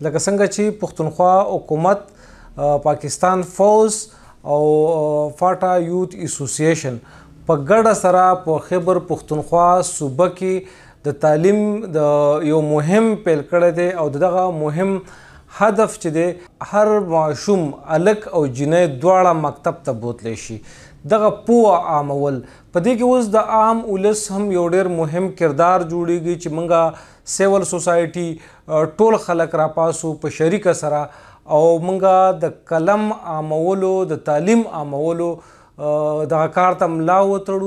لکه څنګه چې پښتونخوا حکومت پاکستان فوز او فاټا یوت اسوسییشن په ګډه سره په خبر پښتونخوا صوبه کې د تعلیم د یو مهم پیل کړی دی او دغه مهم هدف چې دی هر ماشوم الک او جنې دواړه مکتب ته بوتلی شي دغه پوه عامول په دې کې اوس د عام ولس هم یو ډېر مهم کردار جوړیږي چې مونږه سیول سوسایټي ټول خلک راپاسو په شریکه سره او مونږه د قلم عامولو د تعلیم عامولو دغه کار ته ملا وتړو